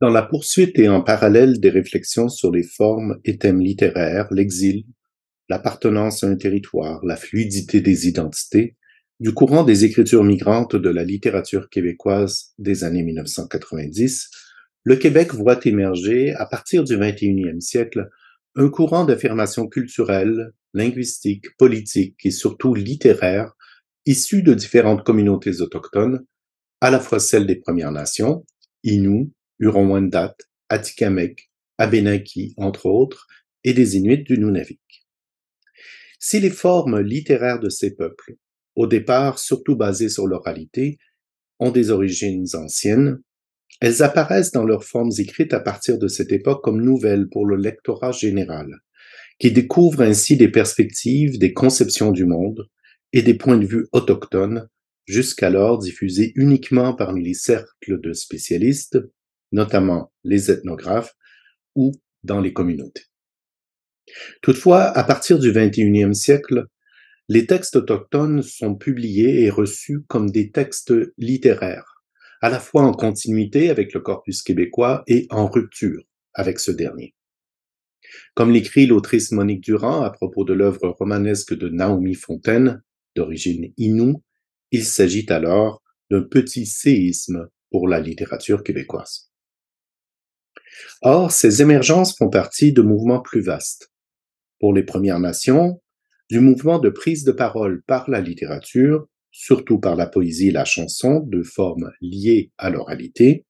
Dans la poursuite et en parallèle des réflexions sur les formes et thèmes littéraires, l'exil, l'appartenance à un territoire, la fluidité des identités, du courant des écritures migrantes de la littérature québécoise des années 1990, le Québec voit émerger, à partir du 21e siècle, un courant d'affirmation culturelle, linguistique, politique et surtout littéraire issu de différentes communautés autochtones, à la fois celles des Premières Nations, Inuits, Huron-Wendat, Atikamekw, entre autres, et des Inuits du Nunavik. Si les formes littéraires de ces peuples, au départ surtout basées sur l'oralité, ont des origines anciennes, elles apparaissent dans leurs formes écrites à partir de cette époque comme nouvelles pour le lectorat général, qui découvre ainsi des perspectives, des conceptions du monde et des points de vue autochtones, jusqu'alors diffusés uniquement parmi les cercles de spécialistes notamment les ethnographes ou dans les communautés. Toutefois, à partir du XXIe siècle, les textes autochtones sont publiés et reçus comme des textes littéraires, à la fois en continuité avec le corpus québécois et en rupture avec ce dernier. Comme l'écrit l'autrice Monique Durand à propos de l'œuvre romanesque de Naomi Fontaine, d'origine inoue, il s'agit alors d'un petit séisme pour la littérature québécoise. Or, ces émergences font partie de mouvements plus vastes. Pour les Premières Nations, du mouvement de prise de parole par la littérature, surtout par la poésie et la chanson, de formes liées à l'oralité,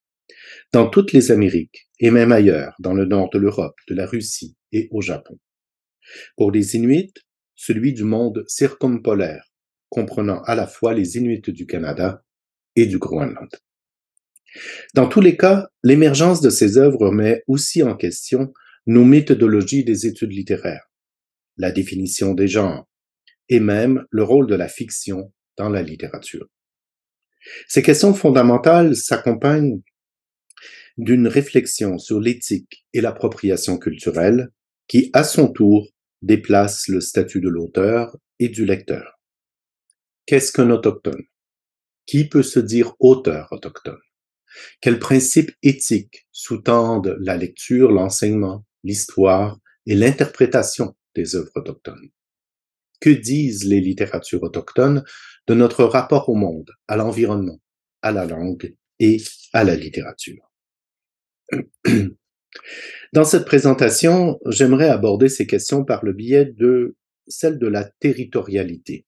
dans toutes les Amériques et même ailleurs, dans le nord de l'Europe, de la Russie et au Japon. Pour les Inuits, celui du monde circumpolaire, comprenant à la fois les Inuits du Canada et du Groenland. Dans tous les cas, l'émergence de ces œuvres met aussi en question nos méthodologies des études littéraires, la définition des genres et même le rôle de la fiction dans la littérature. Ces questions fondamentales s'accompagnent d'une réflexion sur l'éthique et l'appropriation culturelle qui, à son tour, déplace le statut de l'auteur et du lecteur. Qu'est-ce qu'un autochtone Qui peut se dire auteur autochtone quels principes éthiques sous-tendent la lecture, l'enseignement, l'histoire et l'interprétation des œuvres autochtones? Que disent les littératures autochtones de notre rapport au monde, à l'environnement, à la langue et à la littérature? Dans cette présentation, j'aimerais aborder ces questions par le biais de celle de la territorialité,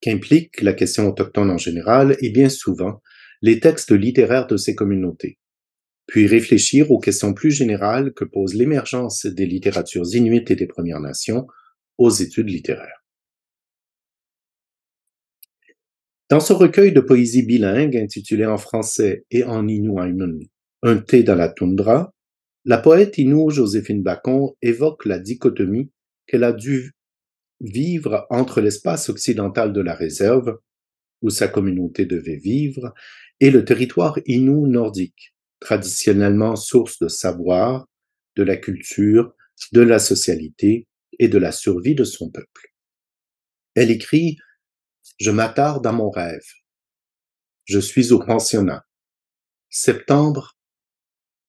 qu'implique la question autochtone en général et bien souvent les textes littéraires de ces communautés, puis réfléchir aux questions plus générales que pose l'émergence des littératures inuites et des Premières Nations aux études littéraires. Dans ce recueil de poésie bilingue intitulé en français et en Inuainun, Un thé dans la toundra, la poète Innu Joséphine Bacon évoque la dichotomie qu'elle a dû vivre entre l'espace occidental de la réserve, où sa communauté devait vivre, et le territoire inou nordique, traditionnellement source de savoir, de la culture, de la socialité et de la survie de son peuple. Elle écrit Je m'attarde à mon rêve. Je suis au pensionnat. Septembre,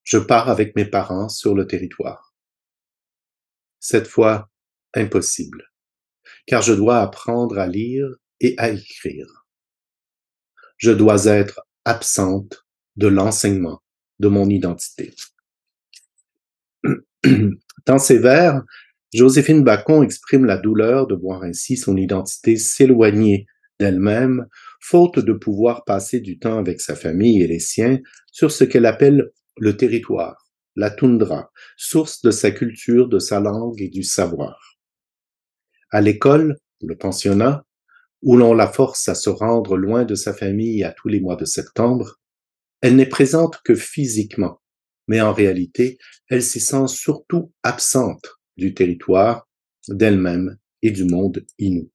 je pars avec mes parents sur le territoire. Cette fois, impossible, car je dois apprendre à lire et à écrire. Je dois être absente de l'enseignement de mon identité. Dans ces vers, Joséphine Bacon exprime la douleur de voir ainsi son identité s'éloigner d'elle-même, faute de pouvoir passer du temps avec sa famille et les siens sur ce qu'elle appelle le territoire, la toundra, source de sa culture, de sa langue et du savoir. À l'école, le pensionnat, où l'on la force à se rendre loin de sa famille à tous les mois de septembre, elle n'est présente que physiquement, mais en réalité, elle s'y sent surtout absente du territoire, d'elle-même et du monde inou.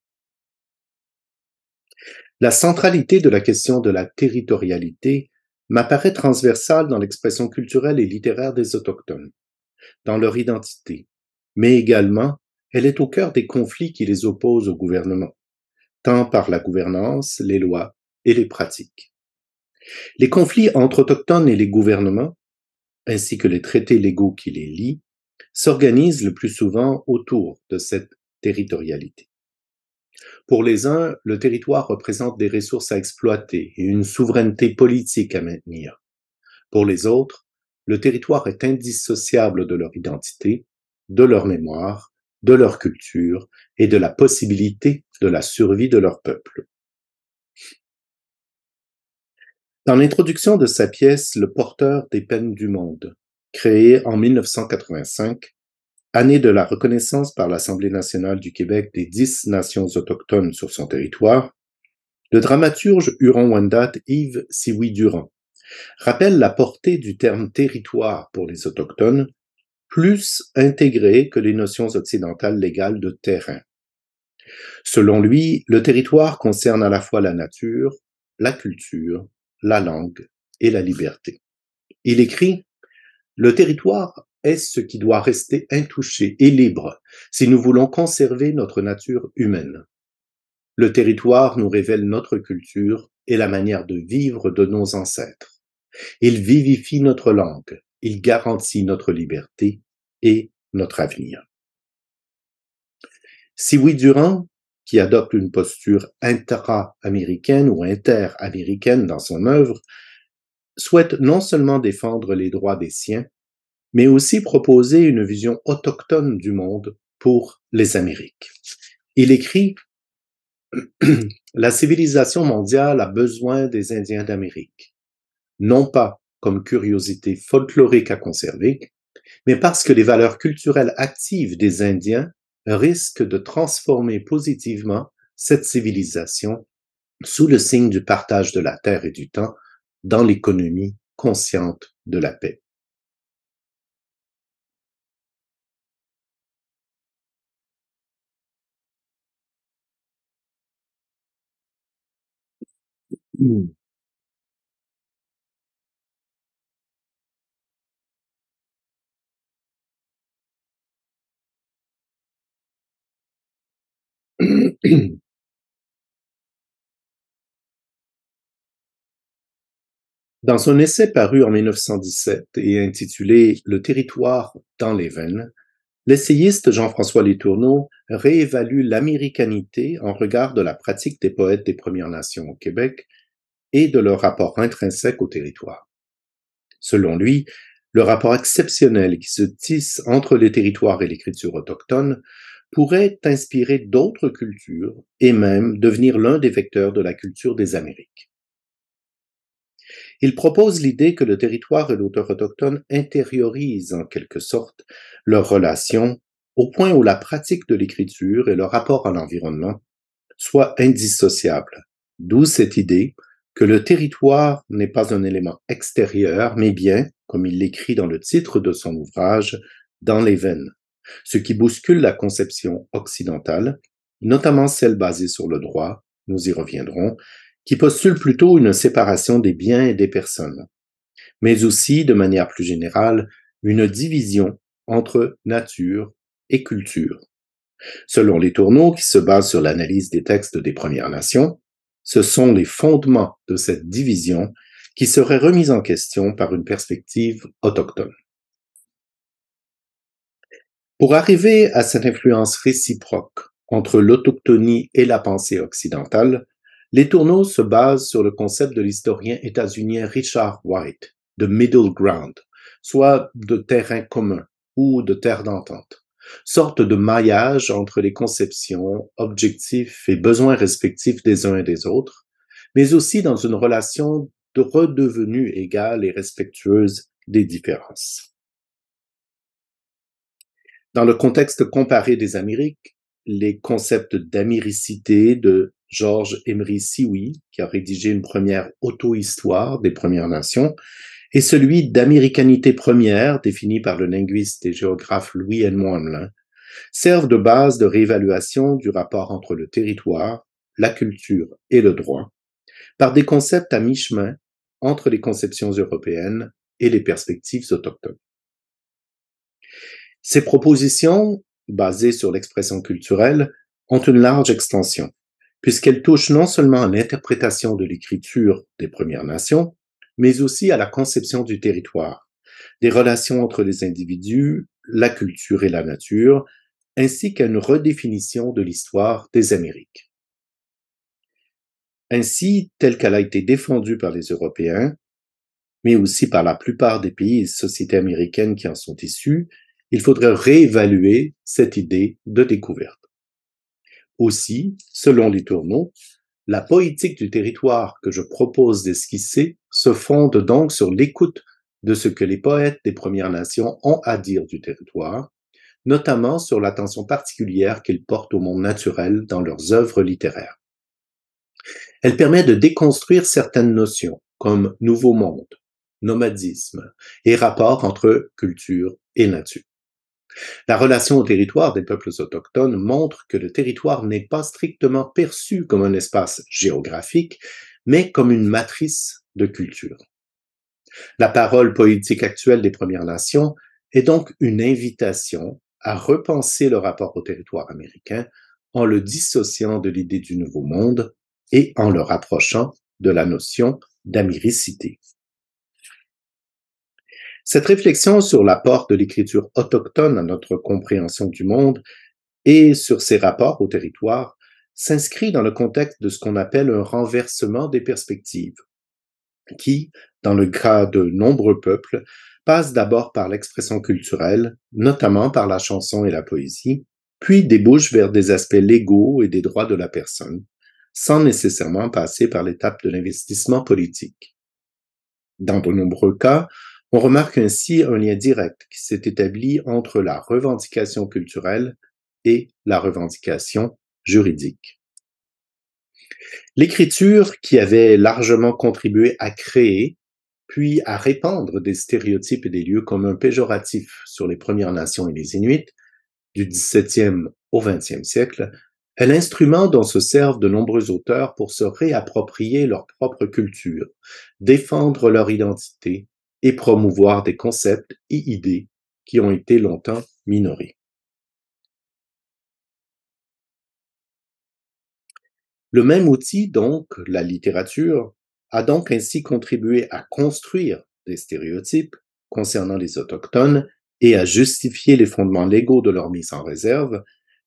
La centralité de la question de la territorialité m'apparaît transversale dans l'expression culturelle et littéraire des Autochtones, dans leur identité, mais également elle est au cœur des conflits qui les opposent au gouvernement tant par la gouvernance, les lois et les pratiques. Les conflits entre autochtones et les gouvernements, ainsi que les traités légaux qui les lient, s'organisent le plus souvent autour de cette territorialité. Pour les uns, le territoire représente des ressources à exploiter et une souveraineté politique à maintenir. Pour les autres, le territoire est indissociable de leur identité, de leur mémoire de leur culture et de la possibilité de la survie de leur peuple. Dans l'introduction de sa pièce Le porteur des peines du monde, créée en 1985, année de la reconnaissance par l'Assemblée nationale du Québec des dix nations autochtones sur son territoire, le dramaturge Huron-Wendat Yves Sioui-Durand rappelle la portée du terme territoire pour les autochtones plus intégré que les notions occidentales légales de terrain. Selon lui, le territoire concerne à la fois la nature, la culture, la langue et la liberté. Il écrit Le territoire est ce qui doit rester intouché et libre si nous voulons conserver notre nature humaine. Le territoire nous révèle notre culture et la manière de vivre de nos ancêtres. Il vivifie notre langue, il garantit notre liberté et notre avenir. Si oui Durand, qui adopte une posture intra-américaine ou inter-américaine dans son œuvre, souhaite non seulement défendre les droits des siens, mais aussi proposer une vision autochtone du monde pour les Amériques. Il écrit La civilisation mondiale a besoin des Indiens d'Amérique, non pas comme curiosité folklorique à conserver, mais parce que les valeurs culturelles actives des Indiens risquent de transformer positivement cette civilisation sous le signe du partage de la terre et du temps dans l'économie consciente de la paix. Hmm. Dans son essai paru en 1917 et intitulé Le territoire dans les veines, l'essayiste Jean-François Letourneau réévalue l'américanité en regard de la pratique des poètes des Premières Nations au Québec et de leur rapport intrinsèque au territoire. Selon lui, le rapport exceptionnel qui se tisse entre les territoires et l'écriture autochtone pourrait inspirer d'autres cultures et même devenir l'un des vecteurs de la culture des Amériques. Il propose l'idée que le territoire et l'auteur autochtone intériorisent en quelque sorte leurs relations au point où la pratique de l'écriture et le rapport à l'environnement soient indissociables. D'où cette idée que le territoire n'est pas un élément extérieur, mais bien, comme il l'écrit dans le titre de son ouvrage, dans les veines ce qui bouscule la conception occidentale, notamment celle basée sur le droit, nous y reviendrons, qui postule plutôt une séparation des biens et des personnes, mais aussi, de manière plus générale, une division entre nature et culture. Selon les tourneaux, qui se basent sur l'analyse des textes des Premières Nations, ce sont les fondements de cette division qui seraient remis en question par une perspective autochtone. Pour arriver à cette influence réciproque entre l'autochtonie et la pensée occidentale, les tourneaux se basent sur le concept de l'historien états-unien Richard White, de middle ground, soit de terrain commun ou de terre d'entente, sorte de maillage entre les conceptions, objectifs et besoins respectifs des uns et des autres, mais aussi dans une relation de redevenue égale et respectueuse des différences. Dans le contexte comparé des Amériques, les concepts d'américité de Georges Emery Sioui, qui a rédigé une première auto-histoire des Premières Nations, et celui d'américanité première, défini par le linguiste et géographe Louis Edmond servent de base de réévaluation du rapport entre le territoire, la culture et le droit, par des concepts à mi-chemin entre les conceptions européennes et les perspectives autochtones. Ces propositions, basées sur l'expression culturelle, ont une large extension, puisqu'elles touchent non seulement à l'interprétation de l'écriture des Premières Nations, mais aussi à la conception du territoire, des relations entre les individus, la culture et la nature, ainsi qu'à une redéfinition de l'histoire des Amériques. Ainsi, telle qu'elle a été défendue par les Européens, mais aussi par la plupart des pays et sociétés américaines qui en sont issus, il faudrait réévaluer cette idée de découverte. Aussi, selon les tourneaux, la poétique du territoire que je propose d'esquisser se fonde donc sur l'écoute de ce que les poètes des Premières Nations ont à dire du territoire, notamment sur l'attention particulière qu'ils portent au monde naturel dans leurs œuvres littéraires. Elle permet de déconstruire certaines notions, comme nouveau monde, nomadisme et rapport entre culture et nature. La relation au territoire des peuples autochtones montre que le territoire n'est pas strictement perçu comme un espace géographique, mais comme une matrice de culture. La parole politique actuelle des Premières Nations est donc une invitation à repenser le rapport au territoire américain en le dissociant de l'idée du Nouveau Monde et en le rapprochant de la notion d'américité. Cette réflexion sur l'apport de l'écriture autochtone à notre compréhension du monde et sur ses rapports au territoire s'inscrit dans le contexte de ce qu'on appelle un renversement des perspectives, qui, dans le cas de nombreux peuples, passe d'abord par l'expression culturelle, notamment par la chanson et la poésie, puis débouche vers des aspects légaux et des droits de la personne, sans nécessairement passer par l'étape de l'investissement politique. Dans de nombreux cas, on remarque ainsi un lien direct qui s'est établi entre la revendication culturelle et la revendication juridique. L'écriture, qui avait largement contribué à créer, puis à répandre des stéréotypes et des lieux communs péjoratifs sur les Premières Nations et les Inuits, du XVIIe au XXe siècle, est l'instrument dont se servent de nombreux auteurs pour se réapproprier leur propre culture, défendre leur identité et promouvoir des concepts et idées qui ont été longtemps minorés. Le même outil, donc, la littérature, a donc ainsi contribué à construire des stéréotypes concernant les Autochtones et à justifier les fondements légaux de leur mise en réserve,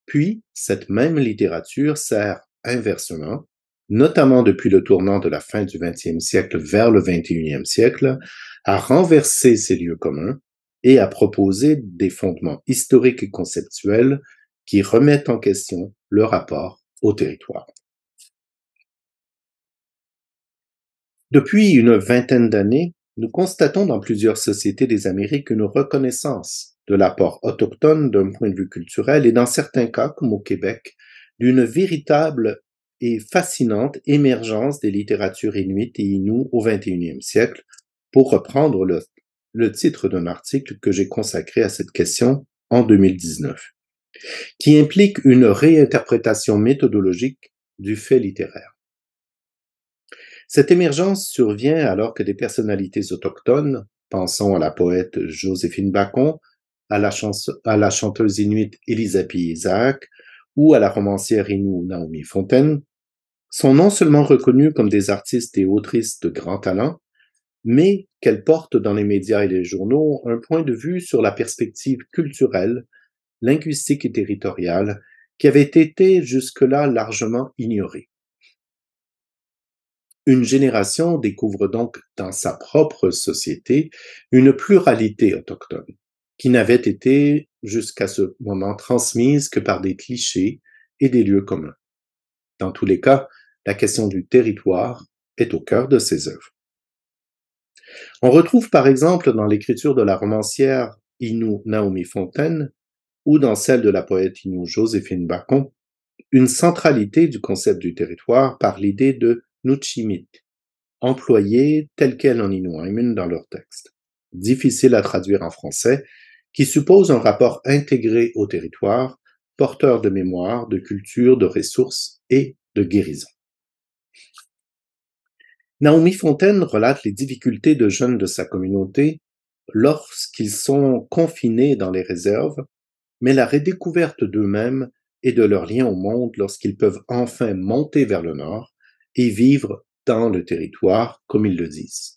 puis cette même littérature sert inversement notamment depuis le tournant de la fin du XXe siècle vers le XXIe siècle, a renversé ces lieux communs et a proposer des fondements historiques et conceptuels qui remettent en question le rapport au territoire. Depuis une vingtaine d'années, nous constatons dans plusieurs sociétés des Amériques une reconnaissance de l'apport autochtone d'un point de vue culturel et dans certains cas, comme au Québec, d'une véritable et fascinante émergence des littératures inuites et inoues au XXIe siècle, pour reprendre le, titre d'un article que j'ai consacré à cette question en 2019, qui implique une réinterprétation méthodologique du fait littéraire. Cette émergence survient alors que des personnalités autochtones, pensons à la poète Joséphine Bacon, à la, à la chanteuse inuite Elisabeth Isaac, ou à la romancière Inou Naomi Fontaine, sont non seulement reconnues comme des artistes et autrices de grand talent, mais qu'elles portent dans les médias et les journaux un point de vue sur la perspective culturelle, linguistique et territoriale qui avait été jusque-là largement ignorée. Une génération découvre donc dans sa propre société une pluralité autochtone qui n'avait été jusqu'à ce moment transmise que par des clichés et des lieux communs. Dans tous les cas, la question du territoire est au cœur de ses œuvres. On retrouve par exemple dans l'écriture de la romancière Inou Naomi Fontaine ou dans celle de la poète Inou Joséphine Bacon une centralité du concept du territoire par l'idée de Nuchimit, employée telle qu'elle en Inouaïmune » dans leur texte. Difficile à traduire en français, qui suppose un rapport intégré au territoire, porteur de mémoire, de culture, de ressources et de guérison. Naomi Fontaine relate les difficultés de jeunes de sa communauté lorsqu'ils sont confinés dans les réserves, mais la redécouverte d'eux-mêmes et de leur lien au monde lorsqu'ils peuvent enfin monter vers le nord et vivre dans le territoire, comme ils le disent.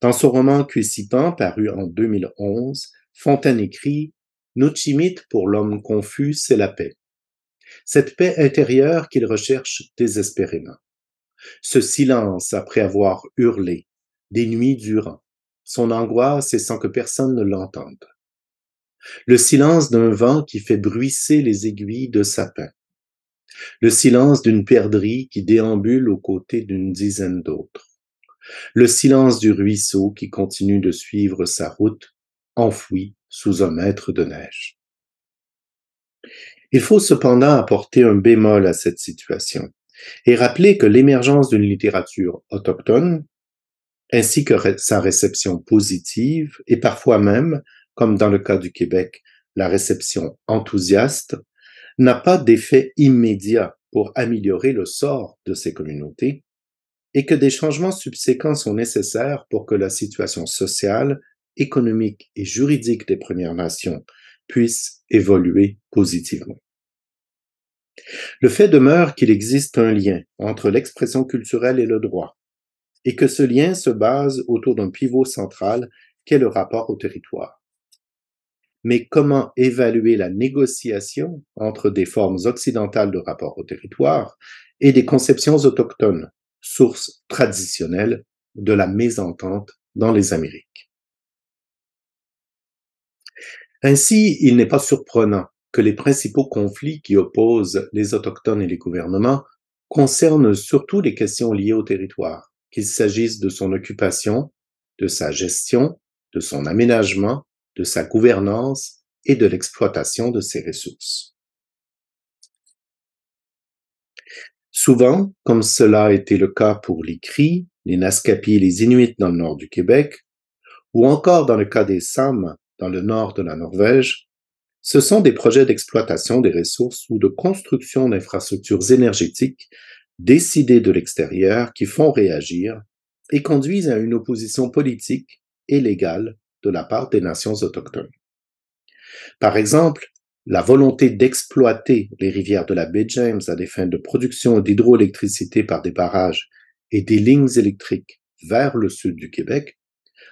Dans son roman Cuisitant, paru en 2011, Fontaine écrit Notre timides pour l'homme confus, c'est la paix. Cette paix intérieure qu'il recherche désespérément. Ce silence après avoir hurlé, des nuits durant. Son angoisse et sans que personne ne l'entende. Le silence d'un vent qui fait bruisser les aiguilles de sapin. Le silence d'une perdrix qui déambule aux côtés d'une dizaine d'autres le silence du ruisseau qui continue de suivre sa route, enfoui sous un mètre de neige. Il faut cependant apporter un bémol à cette situation et rappeler que l'émergence d'une littérature autochtone, ainsi que sa réception positive et parfois même, comme dans le cas du Québec, la réception enthousiaste, n'a pas d'effet immédiat pour améliorer le sort de ces communautés, et que des changements subséquents sont nécessaires pour que la situation sociale, économique et juridique des Premières Nations puisse évoluer positivement. Le fait demeure qu'il existe un lien entre l'expression culturelle et le droit, et que ce lien se base autour d'un pivot central qu'est le rapport au territoire. Mais comment évaluer la négociation entre des formes occidentales de rapport au territoire et des conceptions autochtones source traditionnelle de la mésentente dans les Amériques. Ainsi, il n'est pas surprenant que les principaux conflits qui opposent les Autochtones et les gouvernements concernent surtout les questions liées au territoire, qu'il s'agisse de son occupation, de sa gestion, de son aménagement, de sa gouvernance et de l'exploitation de ses ressources. Souvent, comme cela a été le cas pour les Cris, les Naskapi et les Inuits dans le nord du Québec, ou encore dans le cas des SAM dans le nord de la Norvège, ce sont des projets d'exploitation des ressources ou de construction d'infrastructures énergétiques décidées de l'extérieur qui font réagir et conduisent à une opposition politique et légale de la part des nations autochtones. Par exemple, la volonté d'exploiter les rivières de la baie James à des fins de production d'hydroélectricité par des barrages et des lignes électriques vers le sud du Québec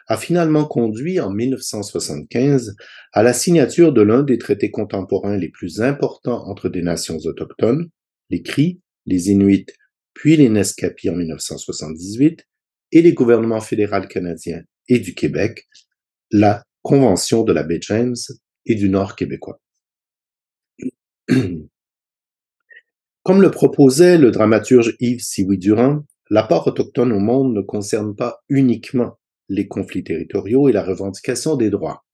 a finalement conduit en 1975 à la signature de l'un des traités contemporains les plus importants entre des nations autochtones, les Cris, les Inuits, puis les Nescapis en 1978, et les gouvernements fédéral canadiens et du Québec, la Convention de la baie James et du Nord québécois. Comme le proposait le dramaturge Yves Sioui-Durand, la part autochtone au monde ne concerne pas uniquement les conflits territoriaux et la revendication des droits.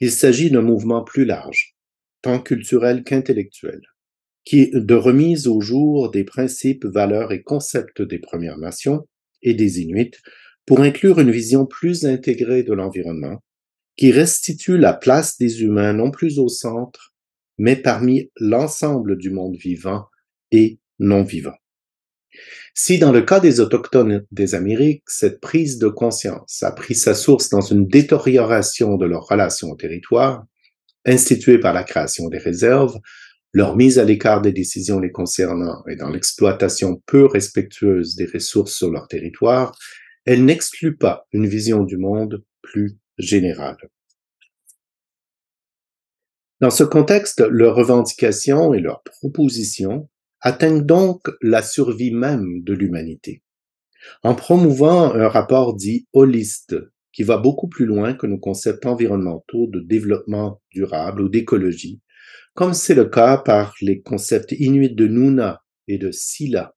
Il s'agit d'un mouvement plus large, tant culturel qu'intellectuel, qui est de remise au jour des principes, valeurs et concepts des Premières Nations et des Inuits pour inclure une vision plus intégrée de l'environnement qui restitue la place des humains non plus au centre, mais parmi l'ensemble du monde vivant et non vivant. Si dans le cas des Autochtones des Amériques, cette prise de conscience a pris sa source dans une détérioration de leurs relations au territoire, instituée par la création des réserves, leur mise à l'écart des décisions les concernant et dans l'exploitation peu respectueuse des ressources sur leur territoire, elle n'exclut pas une vision du monde plus générale. Dans ce contexte, leurs revendications et leurs propositions atteignent donc la survie même de l'humanité, en promouvant un rapport dit holiste qui va beaucoup plus loin que nos concepts environnementaux de développement durable ou d'écologie, comme c'est le cas par les concepts inuits de Nuna et de Sila,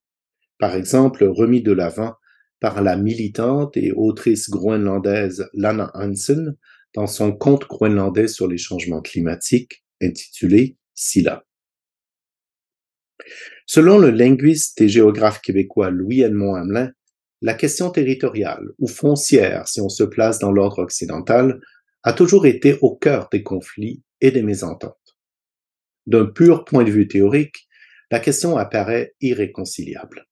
par exemple remis de l'avant par la militante et autrice groenlandaise Lana Hansen dans son conte groenlandais sur les changements climatiques intitulé silla. Selon le linguiste et géographe québécois Louis Edmond Hamelin, la question territoriale ou foncière, si on se place dans l'ordre occidental, a toujours été au cœur des conflits et des mésententes. D'un pur point de vue théorique, la question apparaît irréconciliable.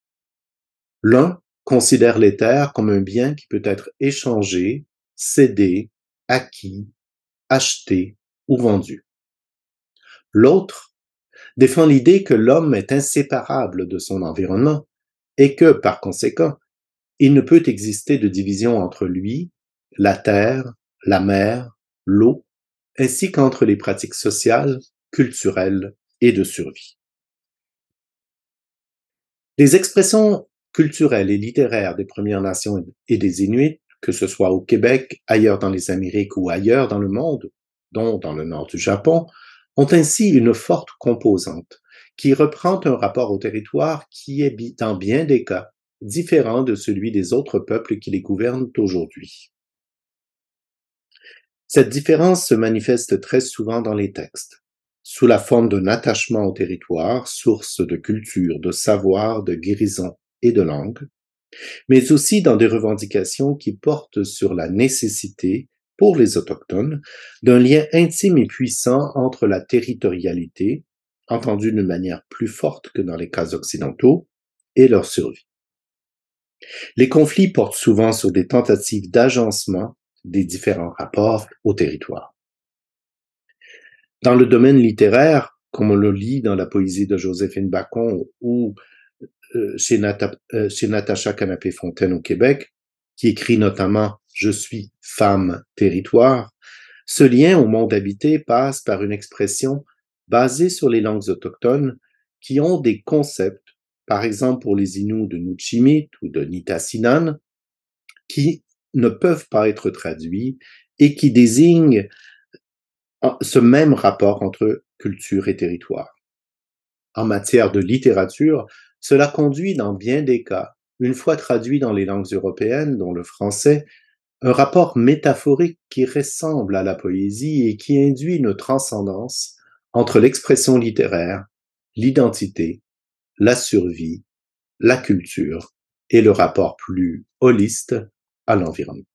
L'un considère les terres comme un bien qui peut être échangé, cédé acquis, acheté ou vendu. L'autre défend l'idée que l'homme est inséparable de son environnement et que, par conséquent, il ne peut exister de division entre lui, la terre, la mer, l'eau, ainsi qu'entre les pratiques sociales, culturelles et de survie. Les expressions culturelles et littéraires des Premières Nations et des Inuits que ce soit au Québec, ailleurs dans les Amériques ou ailleurs dans le monde, dont dans le nord du Japon, ont ainsi une forte composante qui reprend un rapport au territoire qui est dans bien des cas différent de celui des autres peuples qui les gouvernent aujourd'hui. Cette différence se manifeste très souvent dans les textes, sous la forme d'un attachement au territoire, source de culture, de savoir, de guérison et de langue, mais aussi dans des revendications qui portent sur la nécessité, pour les Autochtones, d'un lien intime et puissant entre la territorialité, entendue d'une manière plus forte que dans les cas occidentaux, et leur survie. Les conflits portent souvent sur des tentatives d'agencement des différents rapports au territoire. Dans le domaine littéraire, comme on le lit dans la poésie de Joséphine Bacon ou euh, euh, c'est Natacha Canapé-Fontaine au Québec, qui écrit notamment Je suis femme territoire. Ce lien au monde habité passe par une expression basée sur les langues autochtones qui ont des concepts, par exemple pour les Inuits de Nuchimit ou de Sinan, qui ne peuvent pas être traduits et qui désignent ce même rapport entre culture et territoire. En matière de littérature, cela conduit dans bien des cas, une fois traduit dans les langues européennes, dont le français, un rapport métaphorique qui ressemble à la poésie et qui induit une transcendance entre l'expression littéraire, l'identité, la survie, la culture et le rapport plus holiste à l'environnement.